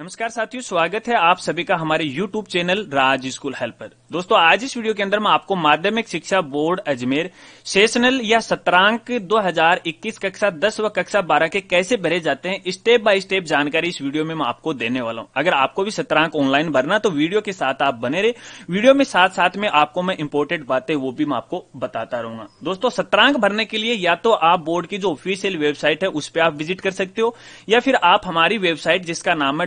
नमस्कार साथियों स्वागत है आप सभी का हमारे YouTube channel Raj school help पर दोस्तों आज इस वीडियो के अंदर मैं आपको माध्यमिक शिक्षा बोर्ड अजमेर सेशनल या सत्रांक 2021 कक्षा 10 व कक्षा 12 के कैसे भरे जाते हैं स्टेप बाय स्टेप जानकारी इस वीडियो में मैं आपको देने वाला हूं अगर आपको भी सत्रांक ऑनलाइन भरना तो वीडियो के साथ आप बने रहे वीडियो में साथ साथ में आपको मैं इम्पोर्टेंट बातें वो भी मैं आपको बताता रहूंगा दोस्तों सत्रांक भरने के लिए या तो आप बोर्ड की जो ऑफिशियल वेबसाइट है उस पर आप विजिट कर सकते हो या फिर आप हमारी वेबसाइट जिसका नाम है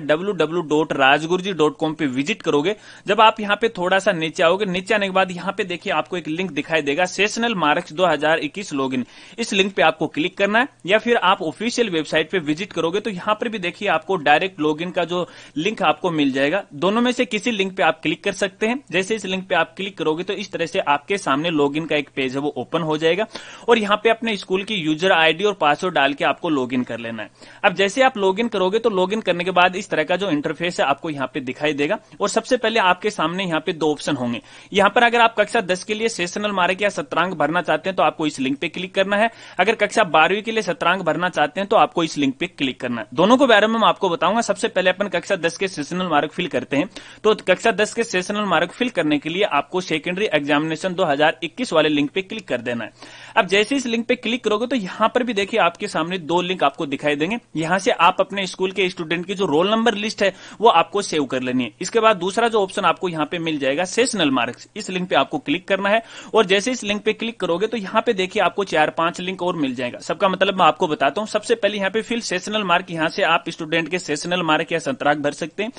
कॉम पे विजिट करोगे जब आप यहाँ पे थोड़ा सा नीचे आओगे नीचे आने के बाद यहाँ पे देखिए आपको एक लिंक दिखाई देगा सेशनल मार्क्स 2021 लॉगिन इस लिंक पे आपको क्लिक करना है या फिर आप ऑफिशियल वेबसाइट पे विजिट करोगे तो यहाँ पर भी देखिए आपको डायरेक्ट लॉग का जो लिंक आपको मिल जाएगा दोनों में से किसी लिंक पे आप क्लिक कर सकते हैं जैसे इस लिंक पे आप क्लिक करोगे तो इस तरह से आपके सामने लॉग का एक पेज है वो ओपन हो जाएगा और यहाँ पे अपने स्कूल की यूजर आईडी और पासवर्ड डाल के आपको लॉग कर लेना है अब जैसे आप लॉग करोगे तो लॉग करने के बाद इस तरह का जो इंटरफेस है आपको यहाँ पे दिखाई देगा और सबसे पहले आपके सामने यहाँ पे दो ऑप्शन होंगे यहाँ पर अगर आप कक्षा दस के लिए सेशनल मार्क या सत्रांक भरना चाहते हैं तो आपको इस लिंक पे क्लिक करना है अगर कक्षा बारहवीं के लिए सत्रांक भरना चाहते हैं तो आपको इस लिंक पे क्लिक करना है दोनों को बारे में आपको बताऊंगा सबसे पहले अपन कक्षा दस के सेशनल मार्क फिल करते हैं तो कक्षा दस के सेशनल मार्क फिल करने के लिए आपको सेकेंडरी एग्जामिनेशन दो वाले लिंक पे क्लिक कर देना है अब जैसे इस लिंक पे क्लिक करोगे तो यहाँ पर भी देखिए आपके सामने दो लिंक आपको दिखाई देंगे यहाँ से आप अपने स्कूल के स्टूडेंट की जो रोल नंबर ऑप्शन लिस्ट है वो आपको सेव कर लेनी है इसके बाद दूसरा जो ऑप्शन आपको यहाँ पे मिल जाएगा सेशनल मार्क्स इस लिंक पे आपको क्लिक करना है और जैसे इस लिंक पे क्लिक करोगे तो यहाँ पे देखिए आपको चार पांच लिंक और मिल जाएगा सबका मतलब मैं आपको बताता हूँ सबसे पहले यहाँ पे फिल सेशनल मार्क यहाँ से आप स्टूडेंट के सेशनल मार्क या संतराग भर सकते हैं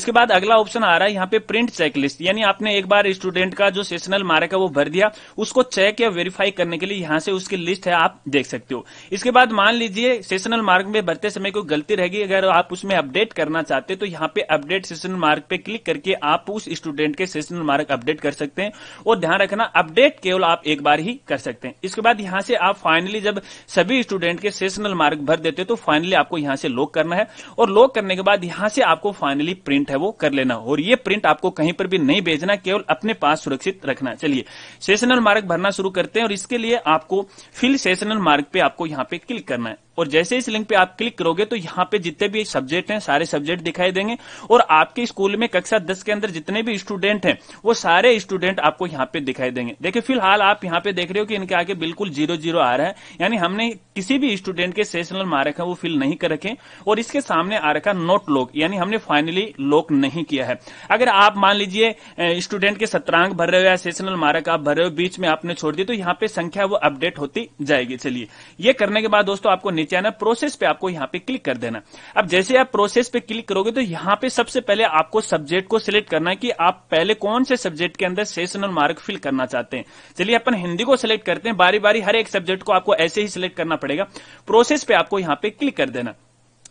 इसके बाद अगला ऑप्शन आ रहा है यहाँ पे प्रिंट चेक लिस्ट यानी आपने एक बार स्टूडेंट का जो सेशनल मार्क है वो भर दिया उसको चेक या वेरीफाई करने के लिए यहाँ से उसकी लिस्ट है आप देख सकते हो इसके बाद मान लीजिए सेशनल मार्क में भरते समय कोई गलती रहेगी अगर आप उसमें अपडेट करना करना चाहते हैं तो यहाँ पे अपडेट सेशन मार्क पे क्लिक करके आप उस स्टूडेंट के सेशन मार्क अपडेट कर सकते हैं और ध्यान रखना अपडेट केवल आप एक बार ही कर सकते हैं इसके बाद यहाँ से आप फाइनली जब सभी स्टूडेंट के सेशनल मार्क भर देते तो फाइनली आपको यहाँ से लॉक करना है और लॉक करने के बाद यहाँ से आपको फाइनली प्रिंट है वो कर लेना और ये प्रिंट आपको कहीं पर भी नहीं भेजना केवल अपने पास सुरक्षित रखना चलिए सेशनल मार्क भरना शुरू करते हैं और इसके लिए आपको फिल सेशनल मार्क पे आपको यहाँ पे क्लिक करना है और जैसे इस लिंक पे आप क्लिक करोगे तो यहाँ पे जितने भी सब्जेक्ट हैं सारे सब्जेक्ट दिखाई देंगे और आपके स्कूल में कक्षा दस के अंदर जितने भी स्टूडेंट हैं वो सारे स्टूडेंट आपको यहाँ पे दिखाई देंगे देखिए फिलहाल आप यहाँ पे देख रहे हो कि इनके आगे बिल्कुल जीरो जीरो आ रहा है यानी हमने किसी भी स्टूडेंट के सेशनल मार्क है वो फिल नहीं कर रखे और इसके सामने आ रखा नोट लॉक यानी हमने फाइनली लॉक नहीं किया है अगर आप मान लीजिए स्टूडेंट के सत्रांक भर रहे हो या सेशनल मार्क आप भर रहे हो बीच में आपने छोड़ दी तो यहाँ पे संख्या वो अपडेट होती जाएगी चलिए ये करने के बाद दोस्तों आपको नीचे आना प्रोसेस पे आपको यहाँ पे क्लिक कर देना अब जैसे आप प्रोसेस पे क्लिक करोगे तो यहाँ पे सबसे पहले आपको सब्जेक्ट को सिलेक्ट करना है कि आप पहले कौन से सब्जेक्ट के अंदर सेशनल मार्क फिल करना चाहते हैं चलिए अपन हिंदी को सिलेक्ट करते हैं बारी बारी हर एक सब्जेक्ट को आपको ऐसे ही सिलेक्ट करना पड़ेगा प्रोसेस पे आपको यहाँ पे क्लिक कर देना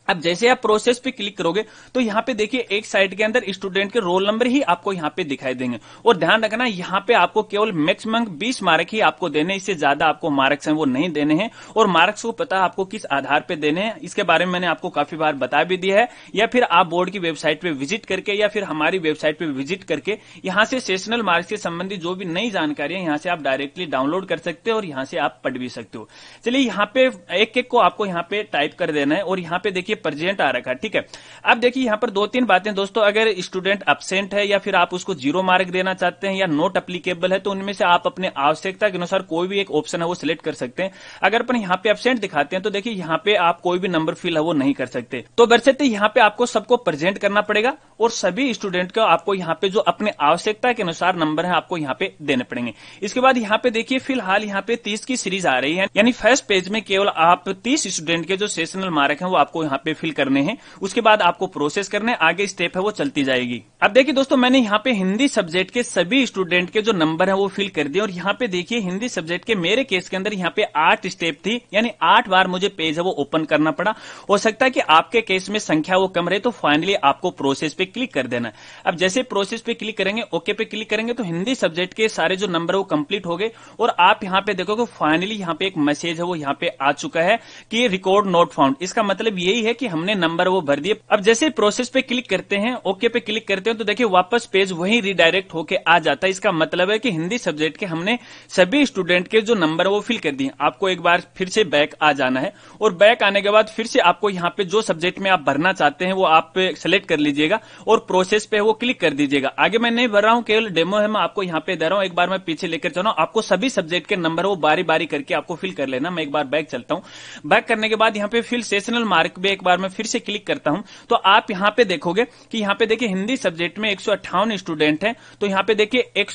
अब जैसे आप प्रोसेस पे क्लिक करोगे तो यहाँ पे देखिए एक साइड के अंदर स्टूडेंट के रोल नंबर ही आपको यहाँ पे दिखाई देंगे और ध्यान रखना यहाँ पे आपको केवल मैक्सिमम 20 मार्क ही आपको देने इससे ज्यादा आपको मार्क्स हैं वो नहीं देने हैं और मार्क्स को पता आपको किस आधार पे देने हैं इसके बारे में मैंने आपको काफी बार बता भी दिया है या फिर आप बोर्ड की वेबसाइट पे विजिट करके या फिर हमारी वेबसाइट पे विजिट करके यहाँ से सेशनल मार्क्स के संबंधित जो भी नई जानकारी है यहाँ से आप डायरेक्टली डाउनलोड कर सकते हो और यहाँ से आप पढ़ भी सकते हो चलिए यहाँ पे एक एक को आपको यहाँ पे टाइप कर देना है और यहाँ पे देखिए प्रेजेंट आ रखा है ठीक है अब देखिए यहां पर दो तीन बातें दोस्तों अगर स्टूडेंट अब्सेंट है या फिर आप उसको जीरो मार्क देना चाहते हैं या नोट अप्लीकेबल है तो उनमें से आप अपने आवश्यकता के अनुसार कोई भी एक ऑप्शन है वो सिलेक्ट कर सकते हैं अगर अपन यहाँ पे अब्सेंट दिखाते हैं तो देखिए यहाँ पे आप कोई भी नंबर फिल है वो नहीं कर सकते तो बरसते तो यहाँ पे आपको सबको प्रेजेंट करना पड़ेगा और सभी स्टूडेंट को आपको यहाँ पे जो अपने आवश्यकता के अनुसार नंबर है आपको यहाँ पे देने पड़ेंगे इसके बाद यहाँ पे देखिए फिलहाल यहाँ पे तीस की सीरीज आ रही है यानी फर्स्ट पेज में केवल आप तीस स्टूडेंट के जो सेशनल मार्क है वो आपको यहाँ पे फिल करने हैं उसके बाद आपको प्रोसेस करने आगे स्टेप है वो चलती जाएगी अब देखिए दोस्तों मैंने यहाँ पे हिंदी सब्जेक्ट के सभी स्टूडेंट के जो नंबर है वो फिल कर दिए और यहाँ पे देखिए हिंदी सब्जेक्ट के मेरे केस के अंदर यहाँ पे आठ स्टेप थी यानी आठ बार मुझे पेज है वो ओपन करना पड़ा हो सकता है कि आपके केस में संख्या वो कम रहे तो फाइनली आपको प्रोसेस पे क्लिक कर देना अब जैसे प्रोसेस पे क्लिक करेंगे ओके पे क्लिक करेंगे तो हिंदी सब्जेक्ट के सारे जो नंबर वो कंप्लीट हो गए और आप यहाँ पे देखोगे फाइनली यहाँ पे एक मैसेज है वो यहाँ पे आ चुका है कि रिकॉर्ड नॉट फाउंड इसका मतलब यही है गया कि हमने नंबर वो भर दिए अब जैसे प्रोसेस पे क्लिक करते हैं ओके पे क्लिक करते हैं तो देखिए वापस पेज वही रिडायरेक्ट होके आ जाता है इसका मतलब है कि हिंदी सब्जेक्ट के हमने सभी स्टूडेंट के जो नंबर वो फिल कर दिए आपको एक बार फिर से बैक आ जाना है और बैक आने के बाद फिर से आपको यहाँ पे जो सब्जेक्ट में आप भरना चाहते हैं वो आप सेलेक्ट कर लीजिएगा और प्रोसेस पे वो क्लिक कर दीजिएगा आगे मैं नहीं भर रहा हूँ केवल डेमो है मैं आपको यहाँ पे दे रहा हूँ एक बार मैं पीछे लेकर चल आपको सभी सब्जेक्ट के नंबर वो बारी बारी करके आपको फिल कर लेना मैं एक बार बैक चलता हूँ बैक करने के बाद यहाँ पे फिल सेशनल मार्क भी एक एक बार मैं फिर से क्लिक करता हूं तो आप यहां पे देखोगे कि यहां पे देखिए हिंदी सब्जेक्ट में एक स्टूडेंट है तो यहां पे देखिए एक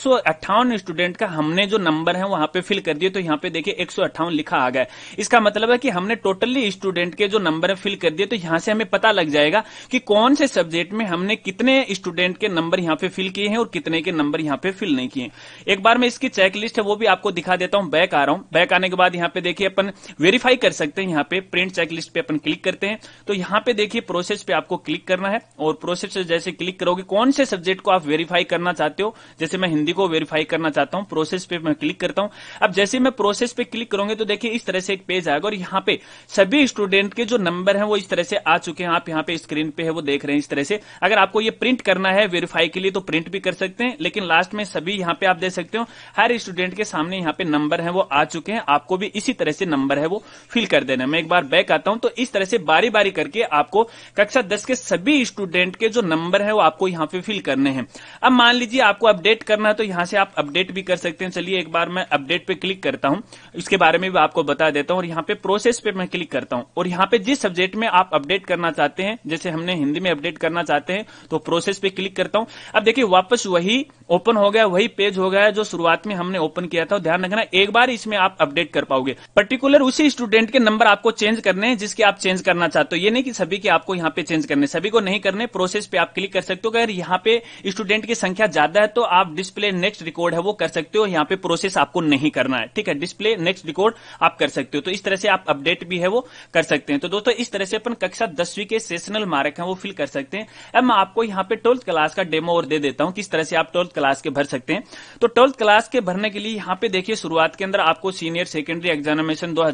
स्टूडेंट का हमने जो नंबर है वहां पे फिल कर दिए तो यहां पे देखिए एक लिखा आ गया इसका मतलब है कि हमने टोटली स्टूडेंट के जो नंबर है फिल कर दिए तो यहां से हमें पता लग जाएगा कि कौन से सब्जेक्ट में हमने कितने स्टूडेंट के नंबर यहां पर फिल किए हैं और कितने के नंबर यहां पर फिल नहीं किए एक बार मैं इसकी चेक लिस्ट है वो भी आपको दिखा देता हूं बैक आ रहा हूं बैक आने के बाद यहां पर देखिए अपन वेरीफाई कर सकते हैं यहां पर प्रिंट चेकलिस्ट पे अपन क्लिक करते हैं तो यहां पे देखिए प्रोसेस पे आपको क्लिक करना है और प्रोसेस से जैसे क्लिक करोगे कौन से सब्जेक्ट को आप वेरीफाई करना चाहते हो जैसे मैं हिंदी को वेरीफाई करना चाहता हूं प्रोसेस पे मैं क्लिक करता हूं अब जैसे मैं प्रोसेस पे क्लिक करूंगे तो देखिए इस तरह से एक पेज आएगा और यहाँ पे सभी स्टूडेंट के जो नंबर है वो इस तरह से आ चुके हैं आप यहाँ पे स्क्रीन पे है वो देख रहे हैं इस तरह से अगर आपको ये प्रिंट करना है वेरीफाई के लिए तो प्रिंट भी कर सकते हैं लेकिन लास्ट में सभी यहाँ पे आप दे सकते हो हर स्टूडेंट के सामने यहाँ पे नंबर है वो आ चुके हैं आपको भी इसी तरह से नंबर है वो फिल कर देना मैं एक बार बैक आता हूं तो इस तरह से बारी बारी जानकारी करके आपको कक्षा दस के सभी स्टूडेंट के जो नंबर है वो आपको यहाँ पे फिल करने हैं अब मान लीजिए आपको अपडेट करना है तो यहाँ से आप अपडेट भी कर सकते हैं चलिए एक बार मैं अपडेट पे क्लिक करता हूँ इसके बारे में भी आपको बता देता हूँ और यहाँ पे प्रोसेस पे मैं क्लिक करता हूँ और यहाँ पे जिस सब्जेक्ट में आप अपडेट करना चाहते हैं जैसे हमने हिंदी में अपडेट करना चाहते हैं तो प्रोसेस पे क्लिक करता हूँ अब देखिये वापस वही ओपन हो गया वही पेज हो गया जो शुरुआत में हमने ओपन किया था ध्यान रखना एक बार इसमें आप अपडेट कर पाओगे पर्टिकुलर उसी स्टूडेंट के नंबर आपको चेंज करने हैं जिसके आप चेंज करना चाहते हो तो ये नहीं कि सभी के आपको यहाँ पे चेंज करने सभी को नहीं करने प्रोसेस पे आप क्लिक कर सकते हो अगर यहाँ पे स्टूडेंट की संख्या ज्यादा है तो आप डिस्प्ले नेक्स्ट रिकॉर्ड है वो कर सकते हो यहाँ पे प्रोसेस आपको नहीं करना है ठीक है डिस्प्ले नेक्स्ट रिकॉर्ड आप कर सकते हो तो इस तरह से आप अपडेट भी है वो कर सकते हैं तो दोस्तों इस तरह से अपन कक्षा दसवीं के सेशनल मार्क है वो फिल कर सकते हैं अब मैं आपको यहाँ पे ट्वेल्थ क्लास का डेमो और दे देता हूँ किस तरह से आप ट्वेल्थ क्लास के भर सकते हैं तो ट्वेल्थ क्लास के भरने के लिए यहाँ पे देखिए शुरुआत के अंदर आपको सीनियर सेकेंडरी एग्जामिनेशन दो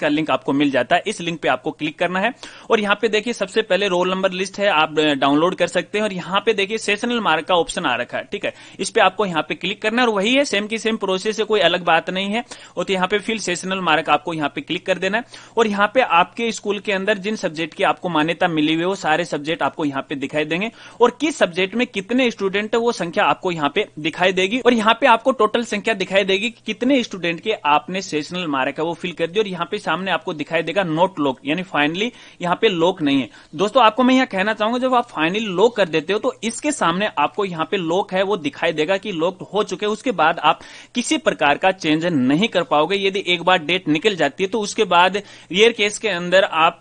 का लिंक आपको मिल जाता है इस लिंक पे आपको क्लिक करना है और यहाँ पे देखिए सबसे पहले रोल नंबर लिस्ट है आप डाउनलोड कर सकते हैं और यहाँ पे देखिए सेशनल मार्क का ऑप्शन आ रखा है ठीक है इस पे आपको यहाँ पे क्लिक करना है और वही है सेम की सेम प्रोसेस है कोई अलग बात नहीं है और तो यहाँ पे फिल सेशनल मार्क आपको यहाँ पे क्लिक कर देना है और यहाँ पे आपके स्कूल के अंदर जिन सब्जेक्ट की आपको मान्यता मिली हुई है वो सारे सब्जेक्ट आपको यहाँ पे दिखाई देंगे और किस सब्जेक्ट में कितने स्टूडेंट है वो संख्या आपको यहाँ पे दिखाई देगी और यहाँ पे आपको टोटल संख्या दिखाई देगी कितने स्टूडेंट के आपने सेशनल मार्क है वो फिल कर दिया और यहाँ पे सामने आपको दिखाई देगा नोट लॉक यानी फाइनली यहाँ यहाँ पे लॉक नहीं है दोस्तों आपको मैं यहाँ कहना चाहूंगा जब आप फाइनल लॉक कर देते हो तो इसके सामने आपको यहाँ पे लॉक है वो दिखाई देगा कि लॉक हो चुके उसके बाद आप किसी प्रकार का चेंज नहीं कर पाओगे यदि एक बार डेट निकल जाती है तो उसके बाद रियर केस के अंदर आप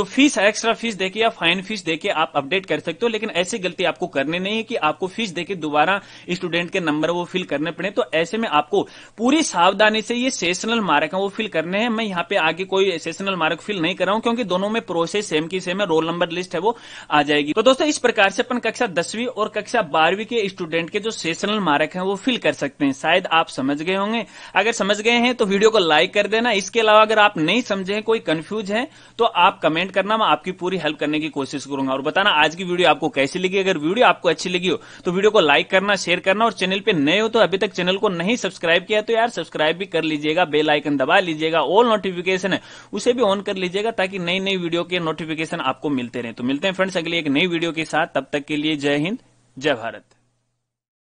जो फीस एक्स्ट्रा फीस देके या फाइन फीस देके आप अपडेट कर सकते हो लेकिन ऐसी गलती आपको करनी नहीं है कि आपको फीस देके दोबारा स्टूडेंट के नंबर वो फिल करने पड़े तो ऐसे में आपको पूरी सावधानी से ये सेशनल मार्क है वो फिल करने हैं मैं यहाँ पे आगे कोई सेशनल मार्क फिल नहीं कर रहा हूँ क्योंकि दोनों में प्रोसेस सेम की सेम है रोल नंबर लिस्ट है वो आ जाएगी तो दोस्तों इस प्रकार से अपन कक्षा दसवीं और कक्षा बारहवीं के स्टूडेंट के जो सेशनल मार्क है वो फिल कर सकते हैं शायद आप समझ गए होंगे अगर समझ गए हैं तो वीडियो को लाइक कर देना इसके अलावा अगर आप नहीं समझे कोई कंफ्यूज है तो आप कमेंट करना मैं आपकी पूरी हेल्प करने की कोशिश करूंगा और बताना आज की वीडियो आपको कैसी लगी अगर वीडियो आपको अच्छी लगी हो तो वीडियो को लाइक करना शेयर करना और चैनल पे नए हो तो अभी तक चैनल को नहीं सब्सक्राइब किया तो यार सब्सक्राइब भी कर लीजिएगा बेल आइकन दबा लीजिएगा ऑल नोटिफिकेशन है उसे भी ऑन कर लीजिएगा ताकि नई नई वीडियो के नोटिफिकेशन आपको मिलते रहे तो मिलते हैं फ्रेंड्स अगले एक नई वीडियो के साथ तब तक के लिए जय हिंद जय भारत